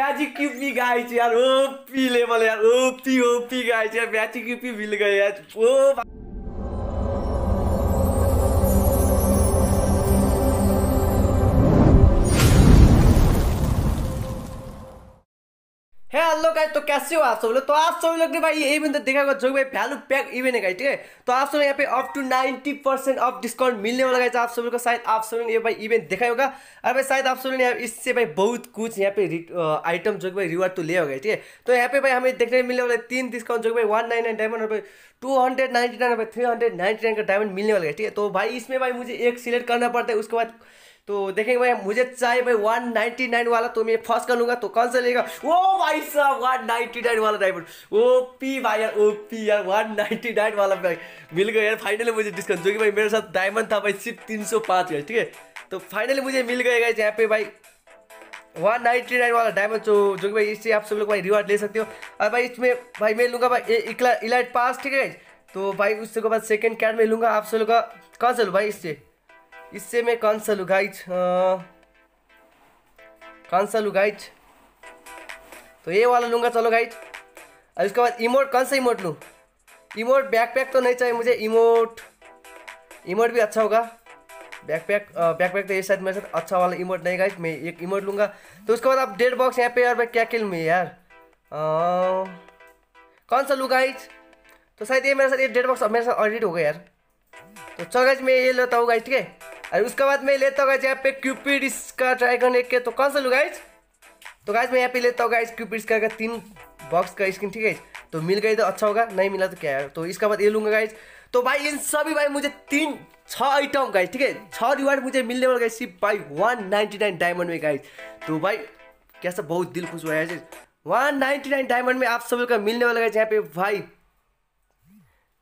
Magic up guys यार OP level यार OP OP guys यार मैजिक यूपी मिल गए यार ओ हेलो गाइस तो कैसे हो आप सब लोग तो आप सब लोग ने भाई ये इवेंट देखा होगा जो भाई वैल्यू पैक इवेंट है गाइस ठीक है तो आप सब लोग यहां पे अप टू 90 ऑफ डिस्काउंट मिलने वाला गाइस आप सब लोग को शायद आप सब लोग ने ये भाई इवेंट देखा होगा और भाई शायद आप सब लोग ने इससे भाई बहुत कुछ यहां पे आइटम जो भाई रिवार्ड तो ले होगा ठीक है तो यहां पे भाई हमें देखने मिलने वाला है तीन डिस्काउंट जो भाई 199 डायमंड और भाई 299 और भाई 399 का डायमंड मिलने वाला है ठीक है तो भाई इसमें भाई मुझे एक सिलेक्ट करना पड़ता है उसके बाद तो देखेंगे भाई मुझे चाहिए भाई 199 वाला तो मैं फर्स्ट कर लूंगा तो कौन सा लेगा ओ भाई साहब 199 वाला डायमंड ओ पी भाई यार ओ पी यार 199 वाला भाई मिल गया यार फाइनली मुझे डिस्काउंट जो कि भाई मेरे साथ डायमंड था भाई सिर्फ तीन सौ पाँच ठीक है तो फाइनली मुझे मिल गया यहाँ पे भाई वन नाइन्टी नाइन वाला डायमंड जो तो जो कि भाई इससे आप सब लोग भाई रिवार्ड ले सकते हो और भाई इसमें भाई मैं लूँगा भाई इलाइट पास ठीक है तो भाई उसके बाद सेकेंड कैट में लूँगा आप सब लोग का कौन सा भाई इससे इससे मैं कौन सा लुगाई कौन सा लुगाई तो ये वाला लूंगा चलो गाइज और इसके बाद इमोट कौन सा इमोट लूँ इमोट बैकपैक तो नहीं चाहिए मुझे इमोट इमोट भी अच्छा होगा बैकपैक बैकपैक तो ये शायद मेरे साथ अच्छा वाला इमोट नहीं गाइज मैं एक इमोट लूँगा तो उसके बाद आप डेड बॉक्स यहाँ पे यार मैं क्या खेल में यार आ, कौन सा लूँ गाइज तो शायद ये मेरे साथ ये डेड बॉक्स मेरे साथ ऑडिट हो गया यार तो चलो गाइज मैं ये लेता हूँ गाइज ठीक है और उसके बाद मैं लेता हूँ यहाँ पे क्यूपिड का ड्रैगन एक के तो कौन सा लू गाइज तो गाइज मैं यहाँ पे लेता हूँ गाइज क्यूपिड का तीन बॉक्स का स्किन ठीक है तो मिल गई तो अच्छा होगा नहीं मिला तो क्या है तो इसका बाद ये लूंगा गाइज तो भाई इन सभी भाई मुझे तीन छः आइटम गाइज ठीक है छः रिवार्ड मुझे मिलने वाले गाइज सिर्फ भाई वन नाइन्टी नाइन डायमंड में गाइज तो भाई कैसा बहुत दिल खुश हुआ है वन नाइन्टी नाइन डायमंड में आप सभी का मिलने वाला गाइज यहाँ पे भाई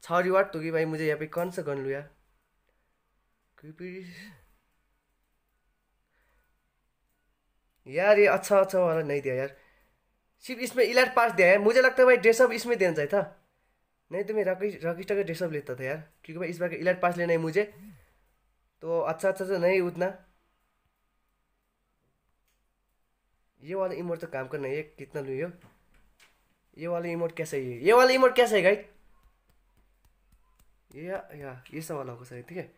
छः रिवार्ड तो भाई मुझे यहाँ पे कौन सा गन लू यार Groupies. यार ये अच्छा अच्छा वाला नहीं दिया यार सिर्फ इसमें इलाट पास दिया है मुझे लगता है भाई ड्रेसअप इसमें देना चाहिए था नहीं तो मैं राकेश राकेश का ड्रेसअप लेता था यार क्योंकि भाई इस बार का इलाट पास लेना है मुझे तो अच्छा अच्छा तो नहीं उतना ये वाला इमोट तो काम करना है कितना लू ये वाला इमोट कैसे है ये वाला इमोट कैसे है गाइड ये या, या ये सब वाला होगा सही ठीक है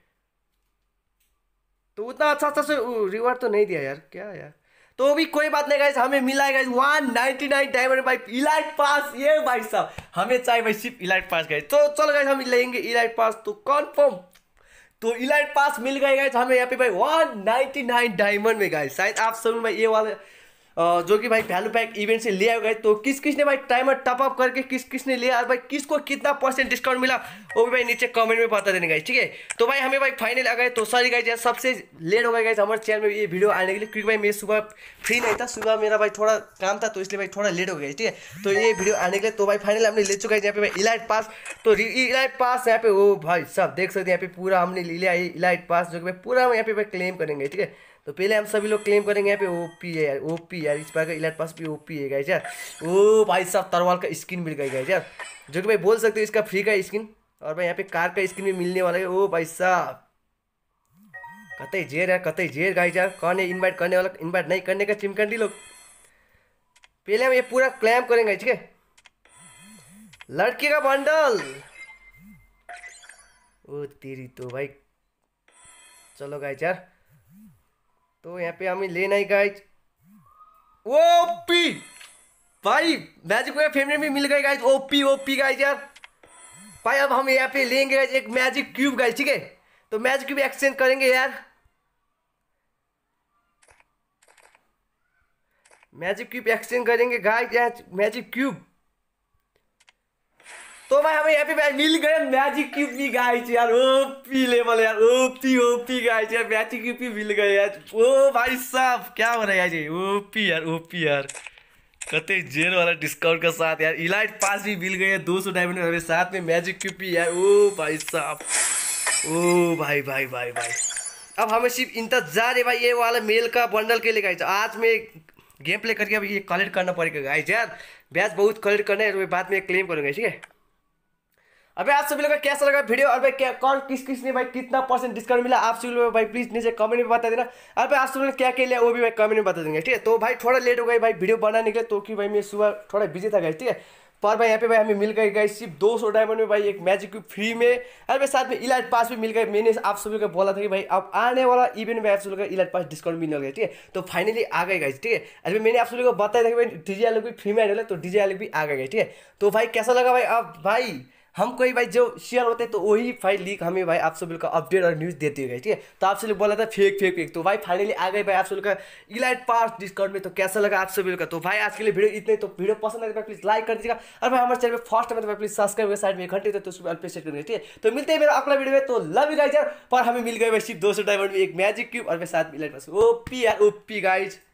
तो उतना अच्छा अच्छा से रिवार्ड तो नहीं दिया यार क्या यार तो भी कोई बात नहीं गाइस हमें मिला है guys 199 diamond bike elite pass ये भाई साहब हमें चाहिए भाई सिर्फ इलाइट पास गाइस तो चलो गाइस हम लेंगे इलाइट पास तो कन्फर्म तो इलाइट पास मिल गए गाइस हमें यहाँ पे भाई 199 डायमंड में गाइस शायद आप सब भाई ये वाले जो कि भाई वैल्यू पैक इवेंट से ले आए गए तो किस किस ने भाई टाइमर टॉप अप करके किस किस ने लिया और भाई किसको कितना परसेंट डिस्काउंट मिला वो भी भाई नीचे कमेंट में बता देने गए ठीक है तो भाई हमें भाई फाइनल आ गए तो सारी गाइज सबसे लेट हो गए गाइज हमारे चैनल में ये वीडियो आने के लिए क्योंकि भाई मेरे सुबह फ्री नहीं था सुबह मेरा भाई थोड़ा काम था तो इसलिए भाई थोड़ा लेट हो गया ठीक है तो ये वीडियो आने के लिए तो भाई फाइनल हमने ले चुका है तो यहाँ पे भाई इलाइट पास तो इलाइट पास यहाँ पे वो भाई सब देख सकते हैं यहाँ पे पूरा हमने ले लिया इलाइट पास जो कि भाई पूरा हम यहाँ पे क्लेम करेंगे ठीक है तो पहले हम सभी लोग क्लेम करेंगे यहाँ पे ओपी है यार ओपी यार इस बार का इलाट पास भी ओपी है गाइज यार ओ भाई साहब तरवाल का स्किन मिल गई गाइज यार जो कि भाई बोल सकते हो इसका फ्री का स्किन और भाई यहाँ पे कार का स्किन भी मिलने वाला है ओ भाई साहब कतई जेर यार कतई जेर गाइज यार कौन है इन्वाइट करने वाला इन्वाइट नहीं करने का चिमकंडी लोग पहले हम ये पूरा क्लेम करेंगे ठीक है लड़की का बंडल ओ तेरी तो भाई चलो गाइज यार तो यहाँ पे हमें लेना है गाइज ओपी भाई मैजिक वेब फेमरे में मिल गए गाइज ओपी ओपी गाइज यार भाई अब हम यहाँ पे लेंगे गाइज एक मैजिक क्यूब गाइज ठीक है तो मैजिक क्यूब एक्सचेंज करेंगे यार मैजिक क्यूब एक्सचेंज करेंगे गाइज मैजिक क्यूब भाई हमें यहाँ पे मिल गए मैजिक यूपी गाइस यार ओपी लेवल यार ओपी ओपी गाइस यार मैजिक यूपी मिल गए यार ओ भाई साहब क्या हो रहा है यार ओपी यार ओपी यार कते जेल वाला डिस्काउंट के साथ यार इलाइट पास भी मिल गए दो सौ डायमंड हमारे साथ में मैजिक क्यूपी यार ओ भाई साहब ओ भाई भाई भाई भाई अब हमें सिर्फ इंतजार है भाई ये वाला मेल का बंडल के लिए गाइज आज में गेम प्ले करके अभी ये कलेक्ट करना पड़ेगा गाइज यार ब्याज बहुत कलेक्ट करना है तो बाद में क्लेम करूँगा ठीक है अबे आप सभी लोग का कैसा लगा वीडियो और भाई क्या कौन किस किस ने भाई कितना परसेंट डिस्काउंट मिला आप सभी लोग भाई प्लीज नीचे कमेंट में बता देना और भाई आप सभी लोग क्या क्या लिया वो भी भाई कमेंट में बता देंगे ठीक है तो भाई थोड़ा लेट हो गई भाई वीडियो बनाने के लिए तो कि भाई मैं सुबह थोड़ा बिजी था गई ठीक है पर भाई यहाँ पे भाई हमें मिल गए गए सिर्फ दो सौ डायमंड में भाई एक मैजिक क्यूब फ्री में और भाई साथ में इलाज पास भी मिल गए मैंने आप सभी को बोला था कि भाई अब आने वाला इवेंट में आप सभी का इलाज पास डिस्काउंट मिलने लगे ठीक है तो फाइनली आ गए गए ठीक है अरे मैंने आप सभी को बताया था कि भाई डीजे आलू भी फ्री में आने वाले तो डीजे आलू भी आ गए ठीक है तो भाई कैसा लगा भाई अब भाई हम कोई भाई जो शेयर होते हैं तो वही फाइल लीक हमें भाई आप सब लोग का अपडेट और न्यूज़ देती है ठीक है तो आप सभी लोग बोला था फेक फेक फेक तो भाई फाइनली आ गए भाई आप सब लोग का इलाइट पार्क डिस्काउंट में तो कैसा लगा आप सभी लोग का तो भाई आज के लिए वीडियो इतने तो वीडियो पसंद आए प्लीज लाइक कर दीजिएगा और भाई हमारे चैनल पर फर्स्ट टाइम प्लीज सब्सक्राइब कर साइड में तो घंटे तो उसमें अल्पेट करेंगे ठीक है तो मिलते हैं मेरा अगला वीडियो में तो लव गाइजर पर हमें मिल गए भाई सिर्फ दो सौ डायमंड में एक मैजिक क्यूब और मेरे साथ इलाइट पास ओपी यार ओ पी गाइज